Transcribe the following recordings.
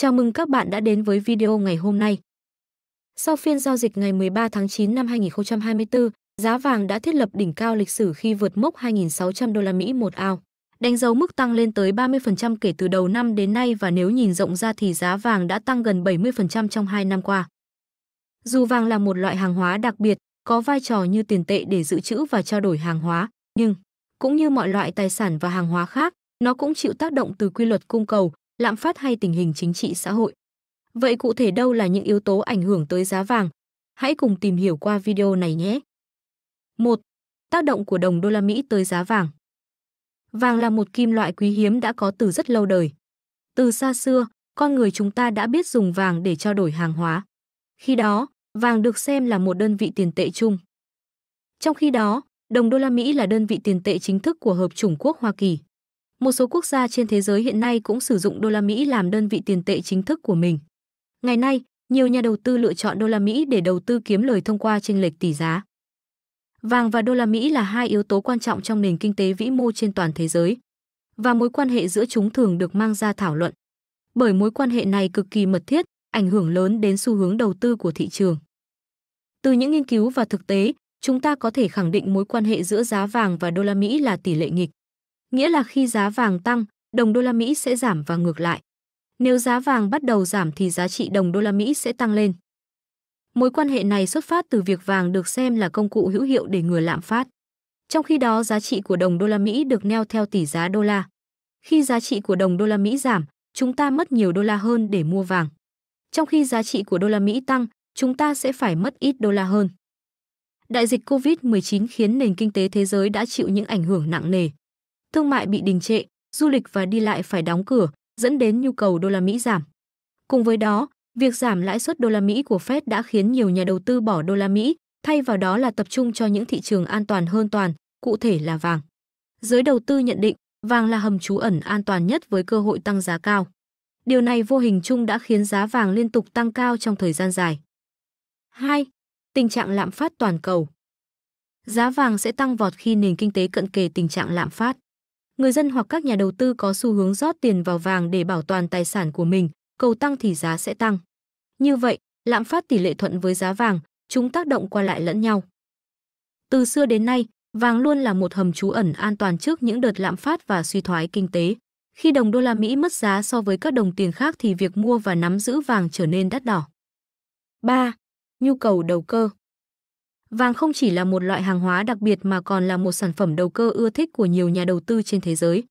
Chào mừng các bạn đã đến với video ngày hôm nay. Sau phiên giao dịch ngày 13 tháng 9 năm 2024, giá vàng đã thiết lập đỉnh cao lịch sử khi vượt mốc 2.600 đô la Mỹ một ao, đánh dấu mức tăng lên tới 30% kể từ đầu năm đến nay và nếu nhìn rộng ra thì giá vàng đã tăng gần 70% trong 2 năm qua. Dù vàng là một loại hàng hóa đặc biệt, có vai trò như tiền tệ để dự trữ và trao đổi hàng hóa, nhưng cũng như mọi loại tài sản và hàng hóa khác, nó cũng chịu tác động từ quy luật cung cầu, lạm phát hay tình hình chính trị xã hội. Vậy cụ thể đâu là những yếu tố ảnh hưởng tới giá vàng? Hãy cùng tìm hiểu qua video này nhé. 1. Tác động của đồng đô la Mỹ tới giá vàng. Vàng là một kim loại quý hiếm đã có từ rất lâu đời. Từ xa xưa, con người chúng ta đã biết dùng vàng để trao đổi hàng hóa. Khi đó, vàng được xem là một đơn vị tiền tệ chung. Trong khi đó, đồng đô la Mỹ là đơn vị tiền tệ chính thức của Hợp chủng quốc Hoa Kỳ. Một số quốc gia trên thế giới hiện nay cũng sử dụng đô la Mỹ làm đơn vị tiền tệ chính thức của mình. Ngày nay, nhiều nhà đầu tư lựa chọn đô la Mỹ để đầu tư kiếm lời thông qua chênh lệch tỷ giá. Vàng và đô la Mỹ là hai yếu tố quan trọng trong nền kinh tế vĩ mô trên toàn thế giới và mối quan hệ giữa chúng thường được mang ra thảo luận. Bởi mối quan hệ này cực kỳ mật thiết, ảnh hưởng lớn đến xu hướng đầu tư của thị trường. Từ những nghiên cứu và thực tế, chúng ta có thể khẳng định mối quan hệ giữa giá vàng và đô la Mỹ là tỷ lệ nghịch nghĩa là khi giá vàng tăng, đồng đô la Mỹ sẽ giảm và ngược lại. Nếu giá vàng bắt đầu giảm thì giá trị đồng đô la Mỹ sẽ tăng lên. Mối quan hệ này xuất phát từ việc vàng được xem là công cụ hữu hiệu để ngừa lạm phát. Trong khi đó, giá trị của đồng đô la Mỹ được neo theo tỷ giá đô la. Khi giá trị của đồng đô la Mỹ giảm, chúng ta mất nhiều đô la hơn để mua vàng. Trong khi giá trị của đô la Mỹ tăng, chúng ta sẽ phải mất ít đô la hơn. Đại dịch COVID-19 khiến nền kinh tế thế giới đã chịu những ảnh hưởng nặng nề thương mại bị đình trệ, du lịch và đi lại phải đóng cửa, dẫn đến nhu cầu đô la Mỹ giảm. Cùng với đó, việc giảm lãi suất đô la Mỹ của Fed đã khiến nhiều nhà đầu tư bỏ đô la Mỹ, thay vào đó là tập trung cho những thị trường an toàn hơn toàn, cụ thể là vàng. Giới đầu tư nhận định, vàng là hầm trú ẩn an toàn nhất với cơ hội tăng giá cao. Điều này vô hình chung đã khiến giá vàng liên tục tăng cao trong thời gian dài. 2. Tình trạng lạm phát toàn cầu. Giá vàng sẽ tăng vọt khi nền kinh tế cận kề tình trạng lạm phát người dân hoặc các nhà đầu tư có xu hướng rót tiền vào vàng để bảo toàn tài sản của mình, cầu tăng thì giá sẽ tăng. Như vậy, lạm phát tỷ lệ thuận với giá vàng, chúng tác động qua lại lẫn nhau. Từ xưa đến nay, vàng luôn là một hầm trú ẩn an toàn trước những đợt lạm phát và suy thoái kinh tế. Khi đồng đô la Mỹ mất giá so với các đồng tiền khác thì việc mua và nắm giữ vàng trở nên đắt đỏ. 3. Nhu cầu đầu cơ Vàng không chỉ là một loại hàng hóa đặc biệt mà còn là một sản phẩm đầu cơ ưa thích của nhiều nhà đầu tư trên thế giới.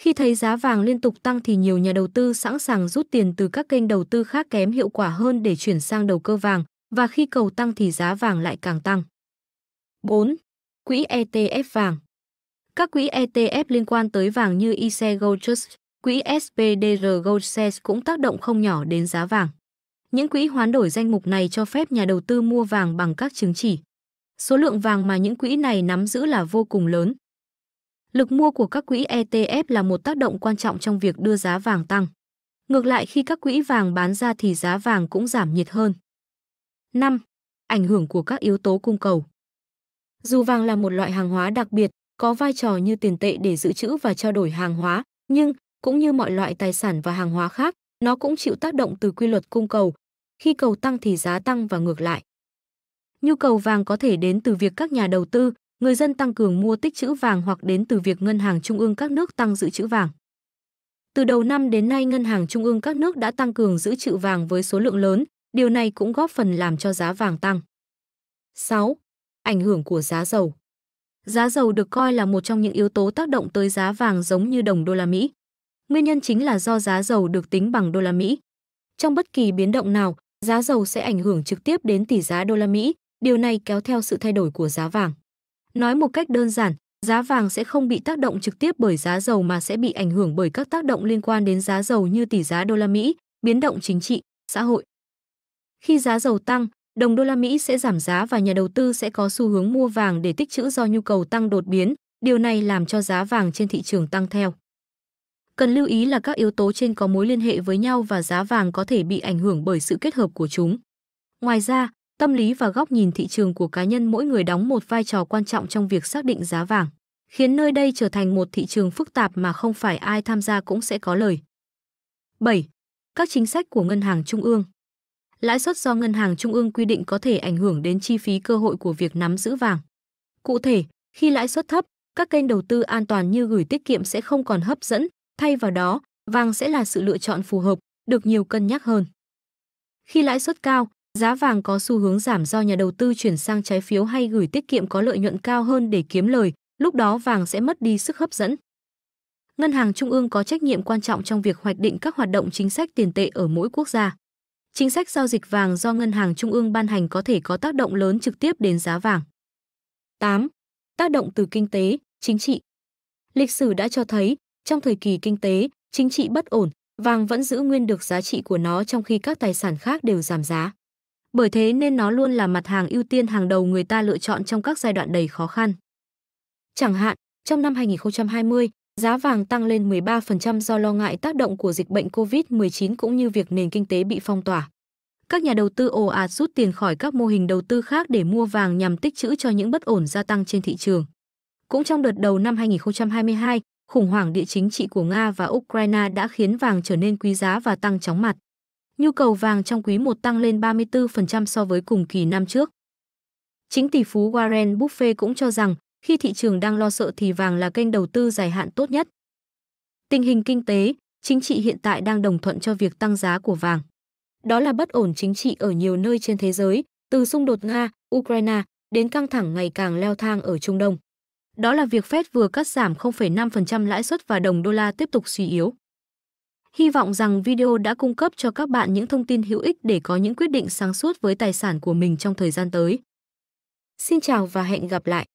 Khi thấy giá vàng liên tục tăng thì nhiều nhà đầu tư sẵn sàng rút tiền từ các kênh đầu tư khác kém hiệu quả hơn để chuyển sang đầu cơ vàng và khi cầu tăng thì giá vàng lại càng tăng. 4. Quỹ ETF vàng Các quỹ ETF liên quan tới vàng như ICE Gold Trust, quỹ SPDR Gold Shares cũng tác động không nhỏ đến giá vàng. Những quỹ hoán đổi danh mục này cho phép nhà đầu tư mua vàng bằng các chứng chỉ. Số lượng vàng mà những quỹ này nắm giữ là vô cùng lớn. Lực mua của các quỹ ETF là một tác động quan trọng trong việc đưa giá vàng tăng. Ngược lại khi các quỹ vàng bán ra thì giá vàng cũng giảm nhiệt hơn. 5. Ảnh hưởng của các yếu tố cung cầu. Dù vàng là một loại hàng hóa đặc biệt, có vai trò như tiền tệ để giữ trữ và trao đổi hàng hóa, nhưng cũng như mọi loại tài sản và hàng hóa khác, nó cũng chịu tác động từ quy luật cung cầu, khi cầu tăng thì giá tăng và ngược lại. Nhu cầu vàng có thể đến từ việc các nhà đầu tư, người dân tăng cường mua tích trữ vàng hoặc đến từ việc ngân hàng trung ương các nước tăng dự trữ vàng. Từ đầu năm đến nay, ngân hàng trung ương các nước đã tăng cường giữ trữ vàng với số lượng lớn, điều này cũng góp phần làm cho giá vàng tăng. 6. Ảnh hưởng của giá dầu. Giá dầu được coi là một trong những yếu tố tác động tới giá vàng giống như đồng đô la Mỹ. Nguyên nhân chính là do giá dầu được tính bằng đô la Mỹ. Trong bất kỳ biến động nào, giá dầu sẽ ảnh hưởng trực tiếp đến tỷ giá đô la Mỹ, điều này kéo theo sự thay đổi của giá vàng. Nói một cách đơn giản, giá vàng sẽ không bị tác động trực tiếp bởi giá dầu mà sẽ bị ảnh hưởng bởi các tác động liên quan đến giá dầu như tỷ giá đô la Mỹ, biến động chính trị, xã hội. Khi giá dầu tăng, đồng đô la Mỹ sẽ giảm giá và nhà đầu tư sẽ có xu hướng mua vàng để tích trữ do nhu cầu tăng đột biến, điều này làm cho giá vàng trên thị trường tăng theo. Cần lưu ý là các yếu tố trên có mối liên hệ với nhau và giá vàng có thể bị ảnh hưởng bởi sự kết hợp của chúng. Ngoài ra, tâm lý và góc nhìn thị trường của cá nhân mỗi người đóng một vai trò quan trọng trong việc xác định giá vàng, khiến nơi đây trở thành một thị trường phức tạp mà không phải ai tham gia cũng sẽ có lời. 7. Các chính sách của ngân hàng trung ương. Lãi suất do ngân hàng trung ương quy định có thể ảnh hưởng đến chi phí cơ hội của việc nắm giữ vàng. Cụ thể, khi lãi suất thấp, các kênh đầu tư an toàn như gửi tiết kiệm sẽ không còn hấp dẫn, Thay vào đó, vàng sẽ là sự lựa chọn phù hợp, được nhiều cân nhắc hơn. Khi lãi suất cao, giá vàng có xu hướng giảm do nhà đầu tư chuyển sang trái phiếu hay gửi tiết kiệm có lợi nhuận cao hơn để kiếm lời, lúc đó vàng sẽ mất đi sức hấp dẫn. Ngân hàng trung ương có trách nhiệm quan trọng trong việc hoạch định các hoạt động chính sách tiền tệ ở mỗi quốc gia. Chính sách giao dịch vàng do ngân hàng trung ương ban hành có thể có tác động lớn trực tiếp đến giá vàng. 8. Tác động từ kinh tế, chính trị. Lịch sử đã cho thấy trong thời kỳ kinh tế, chính trị bất ổn, vàng vẫn giữ nguyên được giá trị của nó trong khi các tài sản khác đều giảm giá. Bởi thế nên nó luôn là mặt hàng ưu tiên hàng đầu người ta lựa chọn trong các giai đoạn đầy khó khăn. Chẳng hạn, trong năm 2020, giá vàng tăng lên 13% do lo ngại tác động của dịch bệnh COVID-19 cũng như việc nền kinh tế bị phong tỏa. Các nhà đầu tư ồ ạt rút tiền khỏi các mô hình đầu tư khác để mua vàng nhằm tích trữ cho những bất ổn gia tăng trên thị trường. Cũng trong đợt đầu năm 2022, khủng hoảng địa chính trị của Nga và Ukraine đã khiến vàng trở nên quý giá và tăng chóng mặt. Nhu cầu vàng trong quý 1 tăng lên 34% so với cùng kỳ năm trước. Chính tỷ phú Warren Buffett cũng cho rằng khi thị trường đang lo sợ thì vàng là kênh đầu tư dài hạn tốt nhất. Tình hình kinh tế, chính trị hiện tại đang đồng thuận cho việc tăng giá của vàng. Đó là bất ổn chính trị ở nhiều nơi trên thế giới, từ xung đột Nga, Ukraine đến căng thẳng ngày càng leo thang ở Trung Đông. Đó là việc Fed vừa cắt giảm 0,5% lãi suất và đồng đô la tiếp tục suy yếu. Hy vọng rằng video đã cung cấp cho các bạn những thông tin hữu ích để có những quyết định sáng suốt với tài sản của mình trong thời gian tới. Xin chào và hẹn gặp lại!